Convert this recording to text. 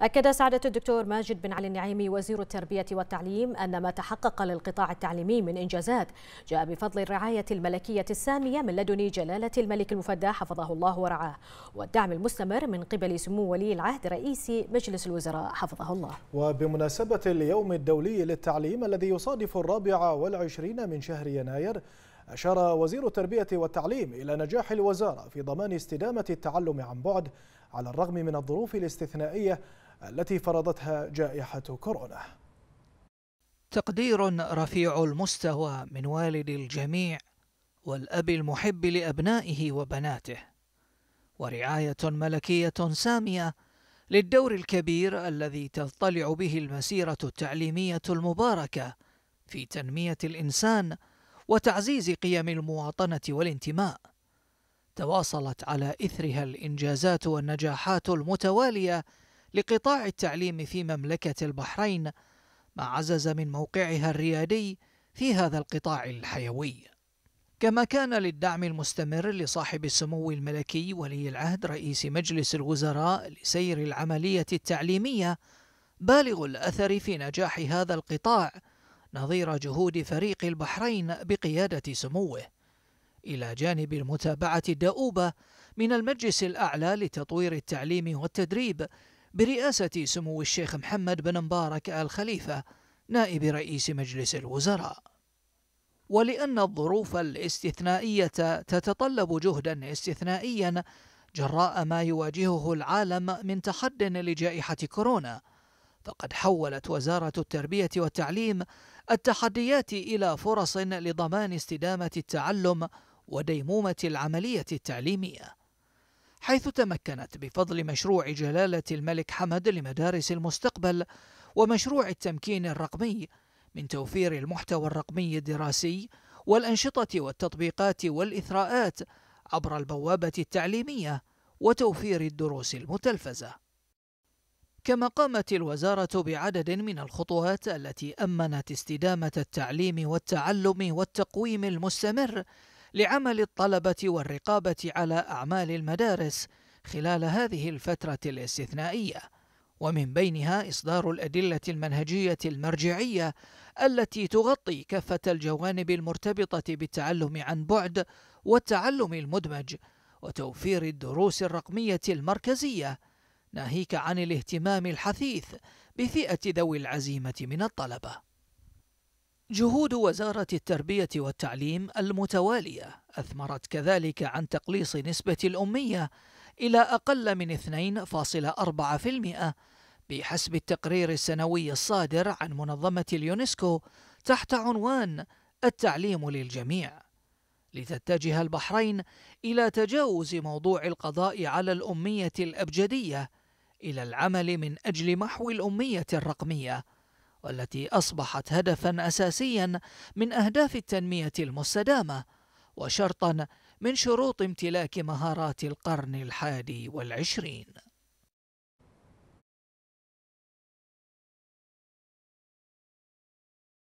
أكد سعادة الدكتور ماجد بن علي النعيمي وزير التربية والتعليم أن ما تحقق للقطاع التعليمي من إنجازات جاء بفضل الرعاية الملكية السامية من لدن جلالة الملك المفدى حفظه الله ورعاه والدعم المستمر من قبل سمو ولي العهد رئيس مجلس الوزراء حفظه الله وبمناسبة اليوم الدولي للتعليم الذي يصادف الرابع والعشرين من شهر يناير أشار وزير التربية والتعليم إلى نجاح الوزارة في ضمان استدامة التعلم عن بعد على الرغم من الظروف الاستثنائية التي فرضتها جائحة كورونا تقدير رفيع المستوى من والد الجميع والأب المحب لأبنائه وبناته ورعاية ملكية سامية للدور الكبير الذي تضطلع به المسيرة التعليمية المباركة في تنمية الإنسان وتعزيز قيم المواطنة والانتماء تواصلت على إثرها الإنجازات والنجاحات المتوالية لقطاع التعليم في مملكة البحرين ما عزز من موقعها الريادي في هذا القطاع الحيوي كما كان للدعم المستمر لصاحب السمو الملكي ولي العهد رئيس مجلس الوزراء لسير العملية التعليمية بالغ الأثر في نجاح هذا القطاع نظير جهود فريق البحرين بقيادة سموه إلى جانب المتابعة الدؤوبة من المجلس الأعلى لتطوير التعليم والتدريب برئاسة سمو الشيخ محمد بن مبارك آل خليفة نائب رئيس مجلس الوزراء ولأن الظروف الاستثنائية تتطلب جهدا استثنائيا جراء ما يواجهه العالم من تحد لجائحة كورونا فقد حولت وزارة التربية والتعليم التحديات إلى فرص لضمان استدامة التعلم وديمومة العملية التعليمية حيث تمكنت بفضل مشروع جلالة الملك حمد لمدارس المستقبل ومشروع التمكين الرقمي من توفير المحتوى الرقمي الدراسي والأنشطة والتطبيقات والإثراءات عبر البوابة التعليمية وتوفير الدروس المتلفزة. كما قامت الوزارة بعدد من الخطوات التي أمنت استدامة التعليم والتعلم والتقويم المستمر لعمل الطلبة والرقابة على أعمال المدارس خلال هذه الفترة الاستثنائية، ومن بينها إصدار الأدلة المنهجية المرجعية التي تغطي كافة الجوانب المرتبطة بالتعلم عن بعد والتعلم المدمج، وتوفير الدروس الرقمية المركزية، ناهيك عن الاهتمام الحثيث بفئة ذوي العزيمة من الطلبة. جهود وزارة التربية والتعليم المتوالية أثمرت كذلك عن تقليص نسبة الأمية إلى أقل من 2.4% بحسب التقرير السنوي الصادر عن منظمة اليونسكو تحت عنوان التعليم للجميع لتتجه البحرين إلى تجاوز موضوع القضاء على الأمية الأبجدية إلى العمل من أجل محو الأمية الرقمية والتي أصبحت هدفا أساسيا من أهداف التنمية المستدامة وشرطا من شروط امتلاك مهارات القرن الحادي والعشرين